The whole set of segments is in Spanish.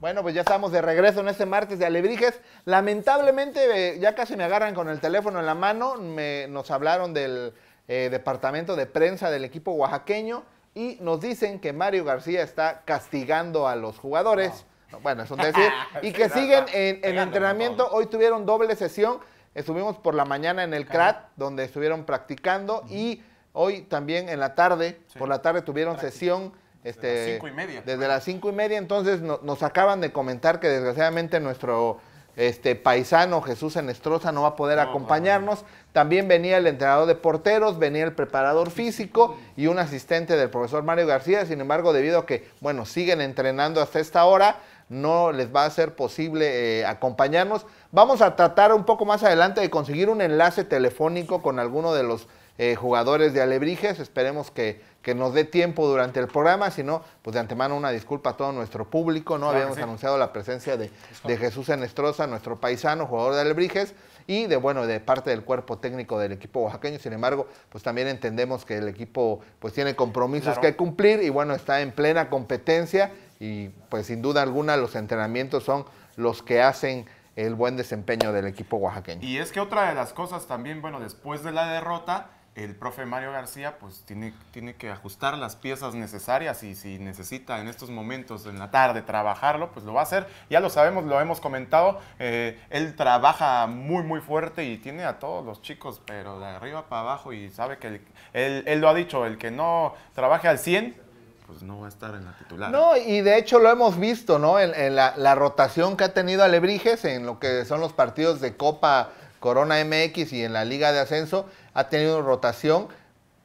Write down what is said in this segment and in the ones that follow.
Bueno, pues ya estamos de regreso en este martes de Alebrijes. Lamentablemente, eh, ya casi me agarran con el teléfono en la mano. Me, nos hablaron del eh, departamento de prensa del equipo oaxaqueño y nos dicen que Mario García está castigando a los jugadores. Bueno, es decir. y que siguen en, el entrenamiento. Hoy tuvieron doble sesión. Estuvimos por la mañana en el CRAT, donde estuvieron practicando. Y hoy también en la tarde, por la tarde tuvieron sesión desde este, las cinco y media. Desde las y media, entonces nos acaban de comentar que desgraciadamente nuestro este, paisano Jesús Enestroza no va a poder acompañarnos. También venía el entrenador de porteros, venía el preparador físico y un asistente del profesor Mario García. Sin embargo, debido a que, bueno, siguen entrenando hasta esta hora, no les va a ser posible eh, acompañarnos. Vamos a tratar un poco más adelante de conseguir un enlace telefónico con alguno de los eh, jugadores de Alebrijes. Esperemos que, nos dé tiempo durante el programa, si no, pues de antemano una disculpa a todo nuestro público, ¿no? Habíamos anunciado la presencia de, Jesús Enestrosa, nuestro paisano, jugador de Alebrijes, y de, bueno, de parte del cuerpo técnico del equipo oaxaqueño. Sin embargo, pues también entendemos que el equipo pues tiene compromisos que cumplir y bueno, está en plena competencia y pues sin duda alguna los entrenamientos son los que hacen el buen desempeño del equipo oaxaqueño. Y es que otra de las cosas también, bueno, después de la derrota, el profe Mario García pues tiene, tiene que ajustar las piezas necesarias y si necesita en estos momentos, en la tarde, trabajarlo, pues lo va a hacer. Ya lo sabemos, lo hemos comentado, eh, él trabaja muy, muy fuerte y tiene a todos los chicos, pero de arriba para abajo y sabe que él, él lo ha dicho, el que no trabaje al 100 pues no va a estar en la titular. No, y de hecho lo hemos visto, ¿no? En, la, la, rotación que ha tenido Alebrijes en lo que son los partidos de Copa Corona MX y en la Liga de Ascenso, ha tenido rotación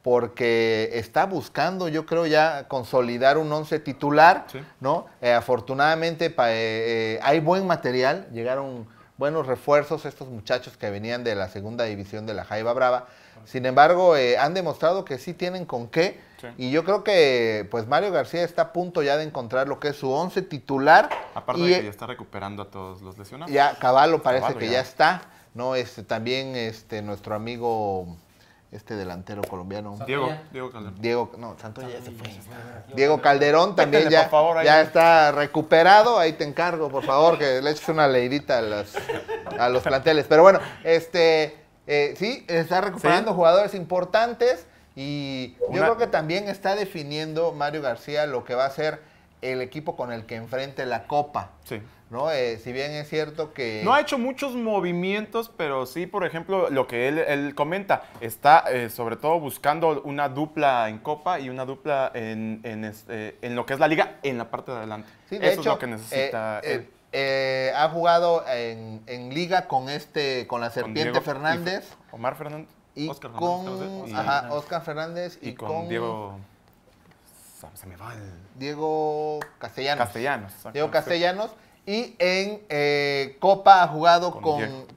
porque está buscando, yo creo, ya consolidar un once titular, ¿no? Eh, afortunadamente eh, eh, hay buen material, llegaron buenos refuerzos estos muchachos que venían de la segunda división de la Jaiba Brava. Sin embargo, han demostrado que sí tienen con qué. Y yo creo que pues Mario García está a punto ya de encontrar lo que es su once titular. Aparte de e que ya está recuperando a todos los lesionados. Ya Caballo parece que ya. ya está. No, este, también este, nuestro amigo este delantero colombiano. Diego, Diego Calderón. Diego, no, ya se fue. Diego Calderón también ya, ya está recuperado. Ahí te encargo, por favor, que le eches una leidita a los, a los planteles. Pero bueno, este eh, sí, está recuperando jugadores importantes y yo creo que también está definiendo Mario García lo que va a ser el equipo con el que enfrente la Copa. Sí. ¿no? Eh, si bien es cierto que... No ha hecho muchos movimientos, pero sí, por ejemplo, lo que él, comenta, está eh, sobre todo buscando una dupla en Copa y una dupla en, en este, lo que es la liga en la parte de adelante. Eso es lo que necesita eh, ha jugado en, liga con este con la Serpiente Fernández. Omar Fernández. Y Oscar Fernández. Con, ajá, Oscar Fernández y, con, Diego se me va Diego Castellanos. Castellanos. Diego Castellanos. Y en eh, Copa ha jugado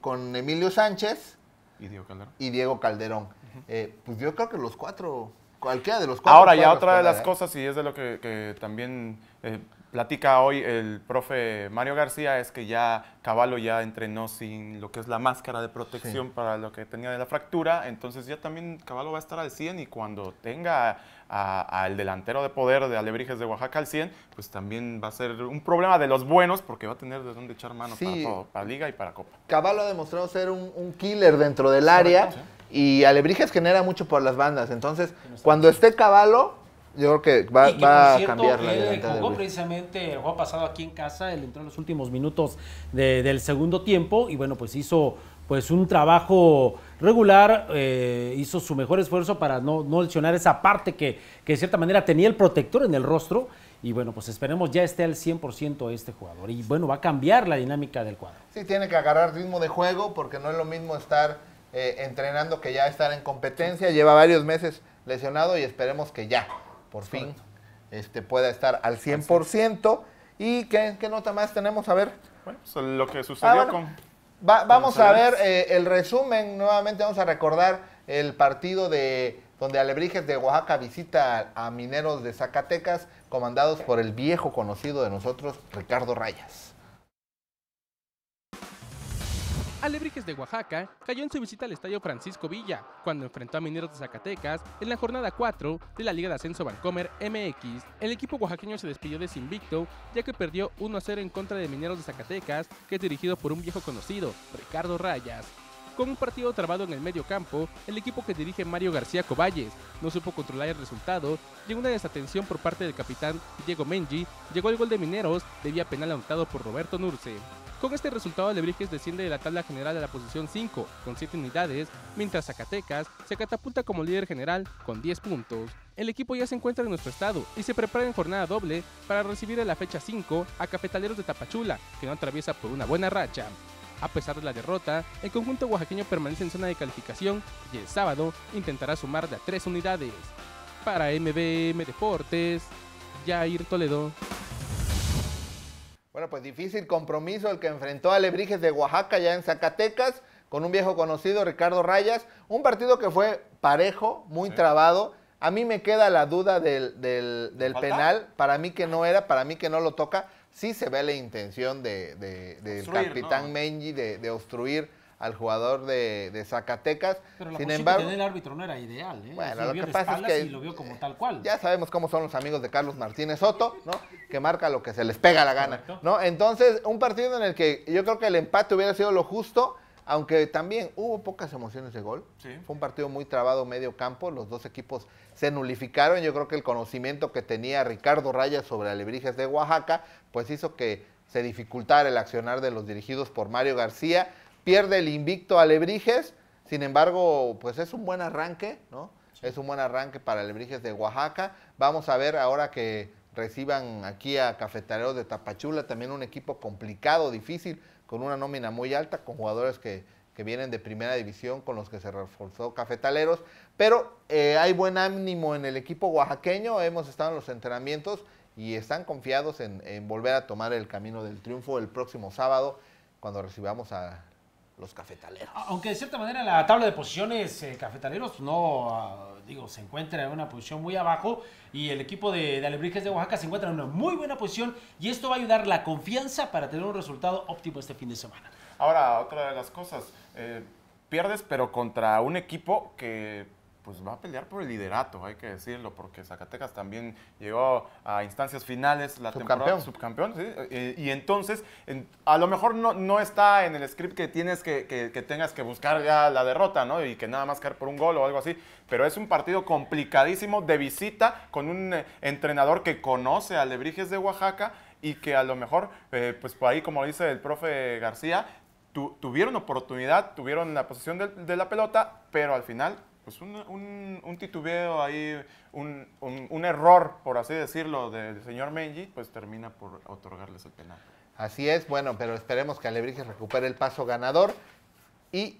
con, Emilio Sánchez y Diego Calderón. Y Diego Calderón. Eh, pues yo creo que los cuatro, cualquiera de los cuatro. Ahora, ya otra de las cosas, y es de lo que, también eh, platica hoy el profe Mario García es que ya Caballo ya entrenó sin lo que es la máscara de protección para lo que tenía de la fractura, entonces ya también Caballo va a estar al 100 y cuando tenga al delantero de poder de Alebrijes de Oaxaca al 100, pues también va a ser un problema de los buenos porque va a tener de dónde echar mano para todo, liga y para copa. Caballo ha demostrado ser un, killer dentro del área. Y Alebrijes genera mucho por las bandas. Entonces, cuando esté Caballo, yo creo que va, a cambiar la él eh, jugó precisamente el juego pasado aquí en casa, él entró en los últimos minutos del segundo tiempo y bueno, pues hizo pues un trabajo regular, eh, hizo su mejor esfuerzo para no, lesionar esa parte que, de cierta manera tenía el protector en el rostro y bueno, pues esperemos ya esté al 100% este jugador y bueno, va a cambiar la dinámica del cuadro. Sí, tiene que agarrar ritmo de juego porque no es lo mismo estar eh, entrenando que ya estar en competencia, lleva varios meses lesionado y esperemos que ya por fin, este, pueda estar al 100%. ¿Y qué, qué, nota más tenemos? A ver. Pues, lo que ah, sucedió con... vamos a ver eh, el resumen, nuevamente vamos a recordar el partido de donde Alebrijes de Oaxaca visita a mineros de Zacatecas, comandados por el viejo conocido de nosotros, Ricardo Rayas. Alebrijes de Oaxaca cayó en su visita al Estadio Francisco Villa, cuando enfrentó a Mineros de Zacatecas en la jornada 4 de la Liga de Ascenso Bancomer MX. El equipo oaxaqueño se despidió de Sinvicto, ya que perdió 1-0 en contra de Mineros de Zacatecas, que es dirigido por un viejo conocido, Ricardo Rayas. Con un partido trabado en el medio campo, el equipo que dirige Mario García Coballes no supo controlar el resultado y una desatención por parte del capitán Diego Mengi llegó el gol de Mineros de vía penal anotado por Roberto Nurce. Con este resultado, Lebriques desciende de la tabla general a la posición 5, con 7 unidades, mientras Zacatecas se catapulta como líder general con 10 puntos. El equipo ya se encuentra en nuestro estado y se prepara en jornada doble para recibir en la fecha 5 a Cafetaleros de Tapachula, que no atraviesa por una buena racha. A pesar de la derrota, el conjunto oaxaqueño permanece en zona de calificación y el sábado intentará sumar de a 3 unidades. Para MBM Deportes, Jair Toledo. Bueno, pues difícil compromiso el que enfrentó a Lebrijes de Oaxaca ya en Zacatecas con un viejo conocido, Ricardo Rayas. Un partido que fue parejo, muy trabado. A mí me queda la duda del, penal. Para mí que no era, para mí que no lo toca. Sí se ve la intención del capitán Menji de obstruir al jugador de, Zacatecas. Pero Sin embargo, el árbitro no era ideal. ¿eh? Bueno, lo, que pasa es que vio como tal cual. Ya sabemos cómo son los amigos de Carlos Martínez Soto, ¿no? Que marca lo que se les pega la gana, ¿no? Entonces, un partido en el que yo creo que el empate hubiera sido lo justo, aunque también hubo pocas emociones de gol. Fue un partido muy trabado medio campo, los dos equipos se nulificaron. Yo creo que el conocimiento que tenía Ricardo Raya sobre Alebrijes de Oaxaca, pues hizo que se dificultara el accionar de los dirigidos por Mario García pierde el invicto a Lebrijes, sin embargo, pues es un buen arranque, ¿no? Es un buen arranque para Lebrijes de Oaxaca. Vamos a ver ahora que reciban aquí a Cafetaleros de Tapachula, también un equipo complicado, difícil, con una nómina muy alta, con jugadores que, vienen de primera división, con los que se reforzó Cafetaleros. Pero eh, hay buen ánimo en el equipo oaxaqueño, hemos estado en los entrenamientos y están confiados en volver a tomar el camino del triunfo el próximo sábado cuando recibamos a los cafetaleros. Aunque de cierta manera la tabla de posiciones eh, cafetaleros no, ah, digo, se encuentra en una posición muy abajo y el equipo de, de de Oaxaca se encuentra en una muy buena posición y esto va a ayudar la confianza para tener un resultado óptimo este fin de semana. Ahora, otra de las cosas, eh, pierdes pero contra un equipo que pues va a pelear por el liderato, hay que decirlo, porque Zacatecas también llegó a instancias finales la subcampeón. temporada subcampeón. ¿sí? Eh, y, entonces, a lo mejor no, no está en el script que tienes que, que, tengas que buscar ya la derrota, ¿no? Y que nada más caer por un gol o algo así. Pero es un partido complicadísimo de visita con un eh, entrenador que conoce a Lebrijes de Oaxaca y que a lo mejor, eh, pues por ahí, como dice el profe García, tuvieron oportunidad, tuvieron la posición de la pelota, pero al final pues un, titubeo ahí, un, error, por así decirlo, del señor Menji, pues termina por otorgarles el penal. Así es, bueno, pero esperemos que Alebrijes recupere el paso ganador y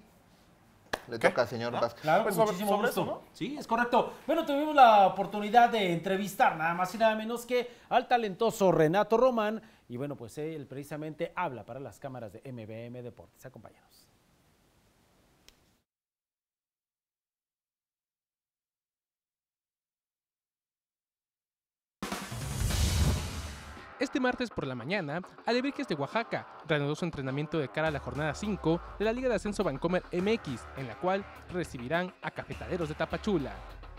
le toca al señor ah, Vázquez. Claro, pues muchísimo sobre gusto. Sí, es correcto. Bueno, tuvimos la oportunidad de entrevistar nada más y nada menos que al talentoso Renato Román. Y bueno, pues él precisamente habla para las cámaras de MBM Deportes. Acompáñanos. Este martes por la mañana, Alebrijes de Oaxaca reanudó su entrenamiento de cara a la jornada 5 de la Liga de Ascenso Bancomer MX, en la cual recibirán a cafetaderos de Tapachula.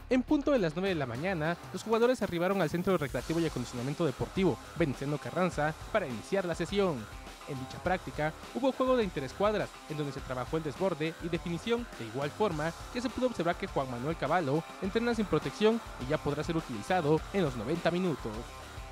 En punto de las 9 de la mañana, los jugadores arribaron al Centro Recreativo y Acondicionamiento Deportivo Veneciano Carranza para iniciar la sesión. En dicha práctica hubo juego de interescuadras, en donde se trabajó el desborde y definición de igual forma que se pudo observar que Juan Manuel Caballo entrena sin protección y ya podrá ser utilizado en los 90 minutos.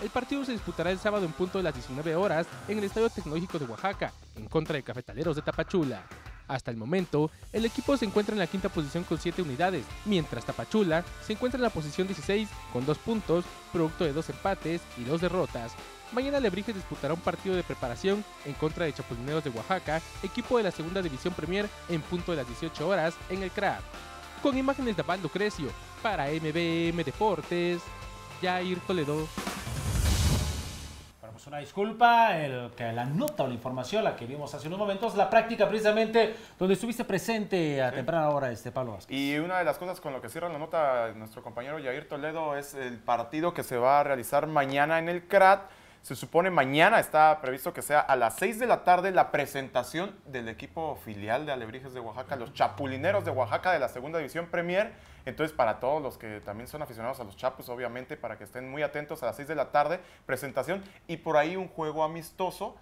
El partido se disputará el sábado en punto de las 19 horas en el Estadio Tecnológico de Oaxaca, en contra de Cafetaleros de Tapachula. Hasta el momento, el equipo se encuentra en la quinta posición con 7 unidades, mientras Tapachula se encuentra en la posición 16 con 2 puntos, producto de 2 empates y 2 derrotas. Mañana Lebrijes disputará un partido de preparación en contra de Chapulineros de Oaxaca, equipo de la segunda división Premier, en punto de las 18 horas en el CRAP. Con imágenes de Abando Crecio, para MBM Deportes, Jair Toledo una disculpa, el, que la nota o la información, la que vimos hace unos momentos, la práctica precisamente donde estuviste presente a temprana hora, este Pablo Vázquez. Y una de las cosas con lo que cierra la nota nuestro compañero Jair Toledo es el partido que se va a realizar mañana en el CRAT se supone mañana está previsto que sea a las 6 de la tarde la presentación del equipo filial de Alebrijes de Oaxaca, los Chapulineros de Oaxaca de la Segunda División Premier. Entonces, para todos los que también son aficionados a los Chapus, obviamente, para que estén muy atentos a las 6 de la tarde, presentación y por ahí un juego amistoso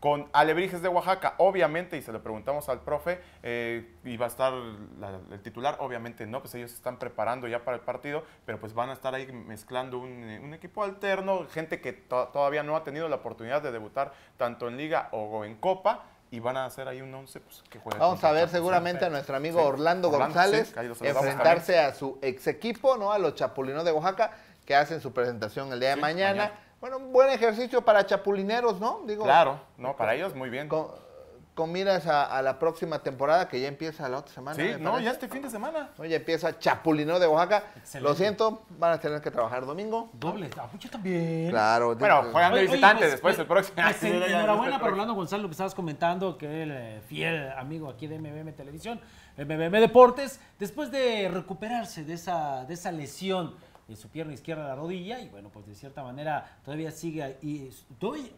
con Alebrijes de Oaxaca. Obviamente, y se lo preguntamos al profe, y eh, va a estar el titular, obviamente no, pues ellos se están preparando ya para el partido, pero pues van a estar ahí mezclando un, eh, equipo alterno, gente que todavía no ha tenido la oportunidad de debutar tanto en liga o en copa. Y van a hacer ahí un 11 pues, que Vamos a ver seguramente a nuestro amigo Orlando, González enfrentarse a, su ex equipo, ¿no? A los Chapulinos de Oaxaca, que hacen su presentación el día de mañana bueno, un buen ejercicio para chapulineros, ¿no? Digo, claro, no, para ellos muy bien. Con, miras a, la próxima temporada que ya empieza la otra semana. Sí, no, ya este fin de semana. Oye, empieza Chapulineros de Oaxaca. Lo siento, van a tener que trabajar domingo. Doble, ah, pues yo también. Claro. Bueno, juegan de visitante pues, después pues, el próximo. Pues, enhorabuena para Rolando González, lo que estabas comentando, que el eh, fiel amigo aquí de MBM Televisión, MBM Deportes, después de recuperarse de esa, de esa lesión en su pierna izquierda de la rodilla y bueno, pues de cierta manera todavía sigue y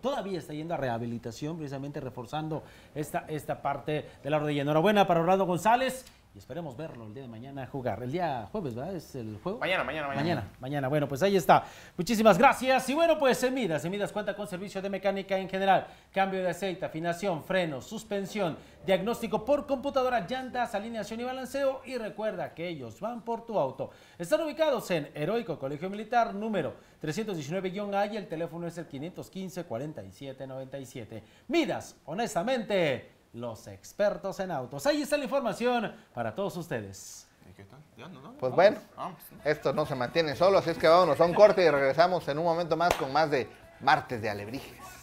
todavía está yendo a rehabilitación, precisamente reforzando esta, esta parte de la rodilla. Enhorabuena para Orlando González y esperemos verlo el día de mañana jugar. El día jueves, ¿verdad? Es el juego. Mañana, mañana, mañana. Mañana, mañana. Bueno, pues ahí está. Muchísimas gracias. Y bueno, pues Semidas. Semidas cuenta con servicio de mecánica en general, cambio de aceite, afinación, frenos, suspensión, diagnóstico por computadora, llantas, alineación y balanceo. Y recuerda que ellos van por tu auto. Están ubicados en Heroico Colegio Militar, número 319-A y el teléfono es el 515-4797. Midas, honestamente los expertos en autos. Ahí está la información para todos ustedes. Pues bueno, esto no se mantiene solo, así es que vámonos a un corte y regresamos en un momento más con más de Martes de Alebrijes.